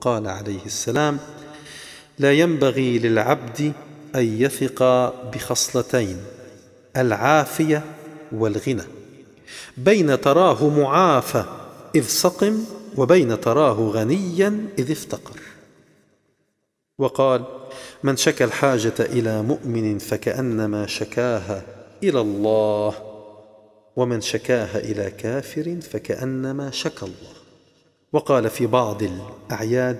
قال عليه السلام لا ينبغي للعبد أن يثق بخصلتين العافية والغنى بين تراه معافى إذ سقم وبين تراه غنيا إذ افتقر وقال من شكى الحاجة إلى مؤمن فكأنما شكاها إلى الله ومن شكاها إلى كافر فكأنما شكى الله وقال في بعض الأعياد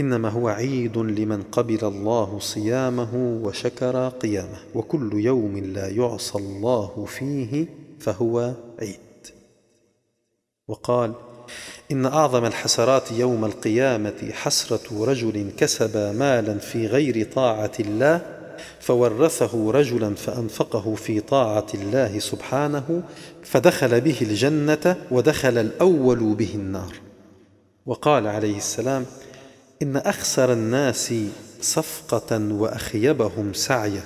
إنما هو عيد لمن قبل الله صيامه وشكر قيامه وكل يوم لا يعصى الله فيه فهو عيد وقال إن أعظم الحسرات يوم القيامة حسرة رجل كسب مالا في غير طاعة الله فورثه رجلا فأنفقه في طاعة الله سبحانه فدخل به الجنة ودخل الأول به النار وقال عليه السلام إن أخسر الناس صفقة وأخيبهم سعيا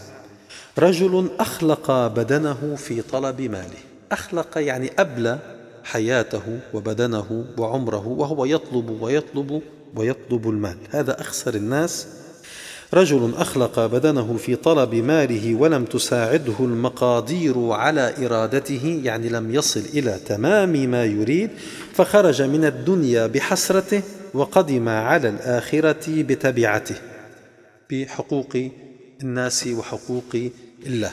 رجل أخلق بدنه في طلب ماله أخلق يعني أبلى حياته وبدنه وعمره وهو يطلب ويطلب ويطلب المال هذا أخسر الناس رجل اخلق بدنه في طلب ماله ولم تساعده المقادير على ارادته يعني لم يصل الى تمام ما يريد فخرج من الدنيا بحسرته وقدم على الاخره بتبعته بحقوق الناس وحقوق الله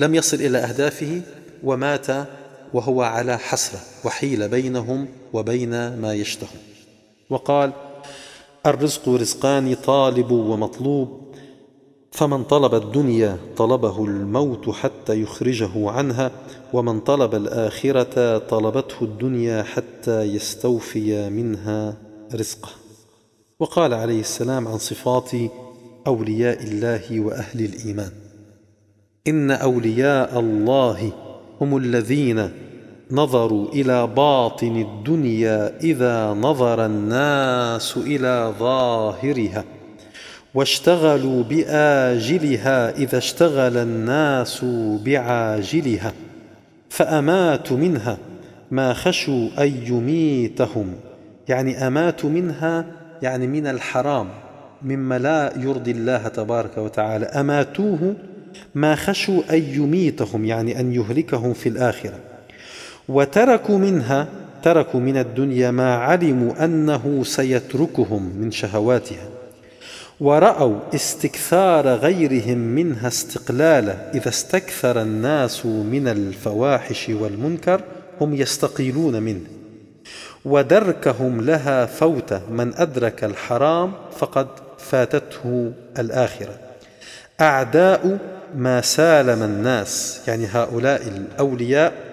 لم يصل الى اهدافه ومات وهو على حسره وحيل بينهم وبين ما يشتهون وقال الرزق رزقان طالب ومطلوب فمن طلب الدنيا طلبه الموت حتى يخرجه عنها ومن طلب الاخره طلبته الدنيا حتى يستوفي منها رزقه وقال عليه السلام عن صفات اولياء الله واهل الايمان ان اولياء الله هم الذين نظروا الى باطن الدنيا اذا نظر الناس الى ظاهرها واشتغلوا باجلها اذا اشتغل الناس بعاجلها فاماتوا منها ما خشوا ان يميتهم يعني اماتوا منها يعني من الحرام مما لا يرضي الله تبارك وتعالى اماتوه ما خشوا ان يميتهم يعني ان يهلكهم في الاخره وتركوا منها تركوا من الدنيا ما علموا انه سيتركهم من شهواتها وراوا استكثار غيرهم منها استقلالا اذا استكثر الناس من الفواحش والمنكر هم يستقيلون منه ودركهم لها فوت من ادرك الحرام فقد فاتته الاخره اعداء ما سالم الناس يعني هؤلاء الاولياء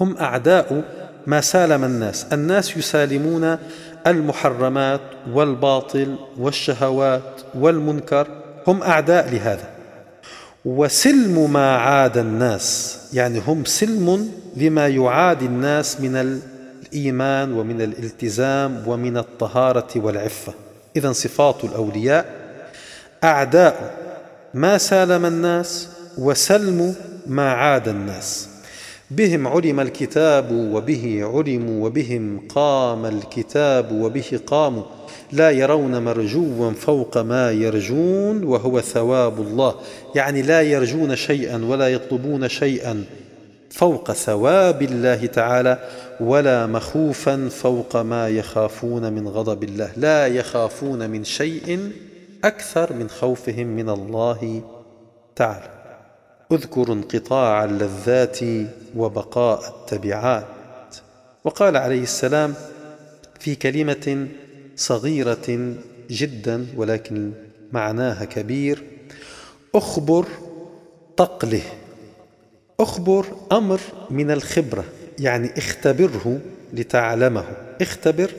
هم أعداء ما سالم الناس الناس يسالمون المحرمات والباطل والشهوات والمنكر هم أعداء لهذا وسلم ما عاد الناس يعني هم سلم لما يعادي الناس من الإيمان ومن الالتزام ومن الطهارة والعفة إذا صفات الأولياء أعداء ما سالم الناس وسلم ما عاد الناس بهم علم الكتاب وبه علموا وبهم قام الكتاب وبه قاموا لا يرون مرجوا فوق ما يرجون وهو ثواب الله يعني لا يرجون شيئا ولا يطلبون شيئا فوق ثواب الله تعالى ولا مخوفا فوق ما يخافون من غضب الله لا يخافون من شيء اكثر من خوفهم من الله تعالى اذكر انقطاع اللذات وبقاء التبعات وقال عليه السلام في كلمة صغيرة جدا ولكن معناها كبير أخبر تقله أخبر أمر من الخبرة يعني اختبره لتعلمه اختبر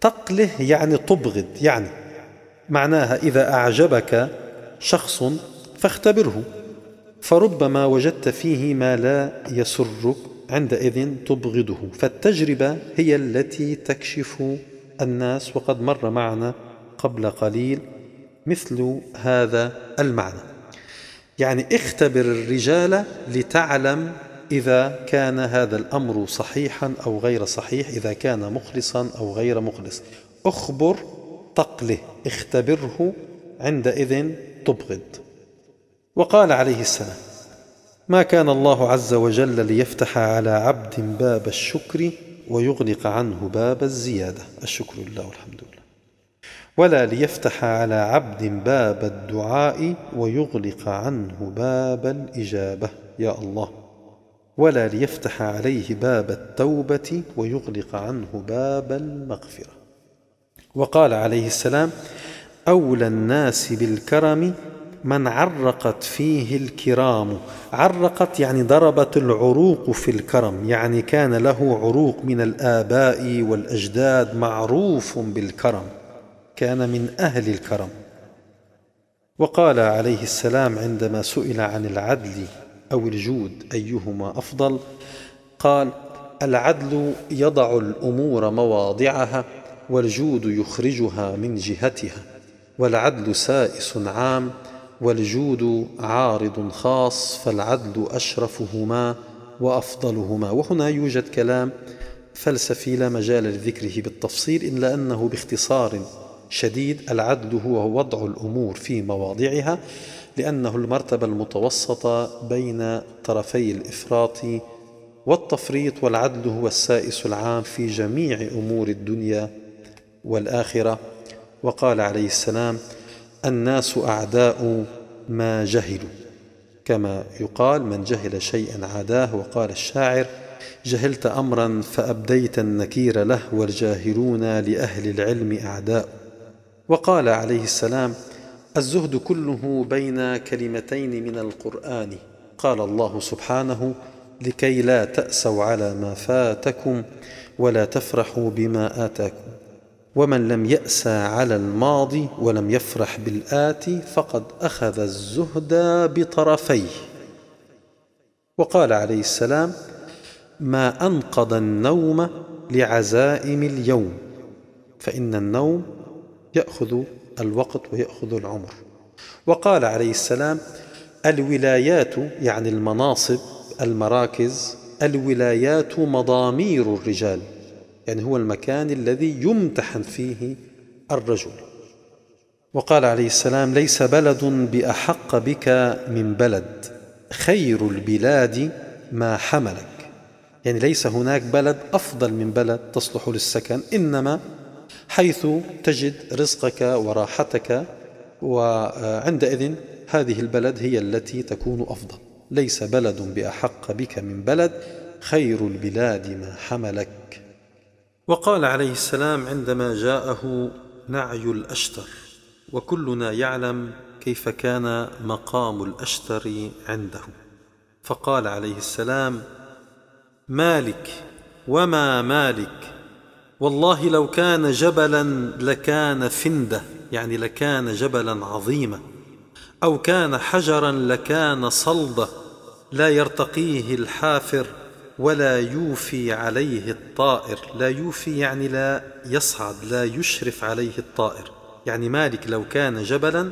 تقله يعني تبغض يعني معناها إذا أعجبك شخص فاختبره فربما وجدت فيه ما لا يسرك عندئذ تبغضه فالتجربة هي التي تكشف الناس وقد مر معنا قبل قليل مثل هذا المعنى يعني اختبر الرجال لتعلم إذا كان هذا الأمر صحيحا أو غير صحيح إذا كان مخلصا أو غير مخلص اخبر تقله اختبره عندئذ تبغض وقال عليه السلام ما كان الله عز وجل ليفتح على عبد باب الشكر ويغلق عنه باب الزيادة الشكر لله والحمد لله ولا ليفتح على عبد باب الدعاء ويغلق عنه باب الإجابة يا الله ولا ليفتح عليه باب التوبة ويغلق عنه باب المغفرة وقال عليه السلام أولى الناس بالكرم من عرقت فيه الكرام عرقت يعني ضربت العروق في الكرم يعني كان له عروق من الآباء والأجداد معروف بالكرم كان من أهل الكرم وقال عليه السلام عندما سئل عن العدل أو الجود أيهما أفضل قال العدل يضع الأمور مواضعها والجود يخرجها من جهتها والعدل سائس عام والجود عارض خاص فالعدل اشرفهما وافضلهما وهنا يوجد كلام فلسفي لا مجال لذكره بالتفصيل الا انه باختصار شديد العدل هو وضع الامور في مواضعها لانه المرتبه المتوسطه بين طرفي الافراط والتفريط والعدل هو السائس العام في جميع امور الدنيا والاخره وقال عليه السلام الناس اعداء ما جهلوا كما يقال من جهل شيئا عاداه وقال الشاعر جهلت امرا فابديت النكير له والجاهلون لاهل العلم اعداء وقال عليه السلام الزهد كله بين كلمتين من القران قال الله سبحانه لكي لا تاسوا على ما فاتكم ولا تفرحوا بما اتاكم ومن لم يأسى على الماضي ولم يفرح بالآتي فقد أخذ الزهد بطرفيه وقال عليه السلام ما أنقض النوم لعزائم اليوم فإن النوم يأخذ الوقت ويأخذ العمر وقال عليه السلام الولايات يعني المناصب المراكز الولايات مضامير الرجال يعني هو المكان الذي يمتحن فيه الرجل وقال عليه السلام ليس بلد باحق بك من بلد خير البلاد ما حملك يعني ليس هناك بلد افضل من بلد تصلح للسكن انما حيث تجد رزقك وراحتك وعندئذ هذه البلد هي التي تكون افضل ليس بلد باحق بك من بلد خير البلاد ما حملك وقال عليه السلام عندما جاءه نعي الاشتر وكلنا يعلم كيف كان مقام الاشتر عنده فقال عليه السلام مالك وما مالك والله لو كان جبلا لكان فنده يعني لكان جبلا عظيما او كان حجرا لكان صلده لا يرتقيه الحافر ولا يوفي عليه الطائر لا يوفي يعني لا يصعد لا يشرف عليه الطائر يعني مالك لو كان جبلا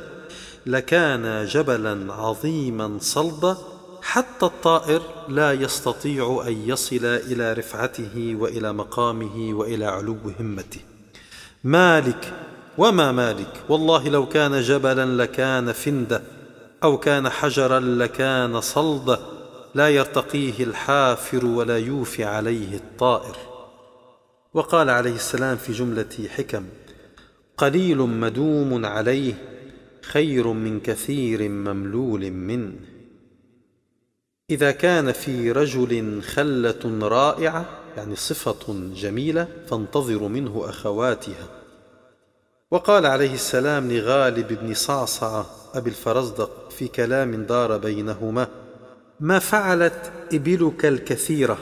لكان جبلا عظيما صلدا حتى الطائر لا يستطيع ان يصل الى رفعته والى مقامه والى علو همته مالك وما مالك والله لو كان جبلا لكان فنده او كان حجرا لكان صلده لا يرتقيه الحافر ولا يوفي عليه الطائر وقال عليه السلام في جمله حكم قليل مدوم عليه خير من كثير مملول منه اذا كان في رجل خله رائعه يعني صفه جميله فانتظر منه اخواتها وقال عليه السلام لغالب بن صعصعه ابي الفرزدق في كلام دار بينهما ما فعلت ابلك الكثيره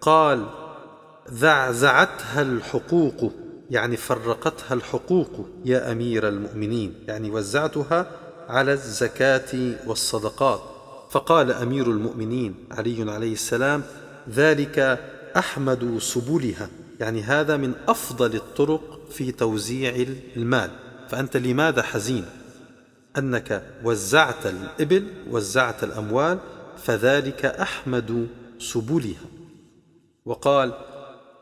قال زعزعتها الحقوق يعني فرقتها الحقوق يا امير المؤمنين يعني وزعتها على الزكاه والصدقات فقال امير المؤمنين علي عليه السلام ذلك احمد سبلها يعني هذا من افضل الطرق في توزيع المال فانت لماذا حزين انك وزعت الابل وزعت الاموال فذلك احمد سبلها وقال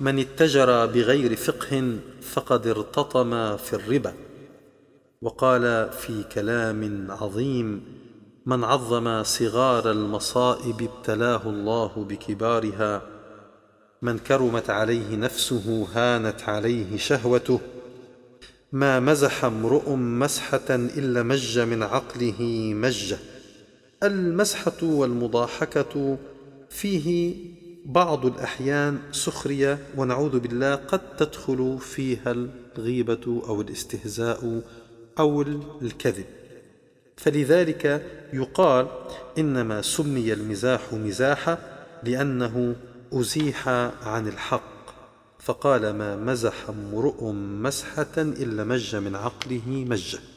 من اتجر بغير فقه فقد ارتطم في الربا وقال في كلام عظيم من عظم صغار المصائب ابتلاه الله بكبارها من كرمت عليه نفسه هانت عليه شهوته ما مزح امرؤ مسحه الا مج من عقله مجه المسحة والمضاحكة فيه بعض الأحيان سخرية ونعوذ بالله قد تدخل فيها الغيبة أو الاستهزاء أو الكذب فلذلك يقال إنما سمي المزاح مزاحة لأنه أزيح عن الحق فقال ما مزح امرؤ مسحة إلا مج من عقله مجه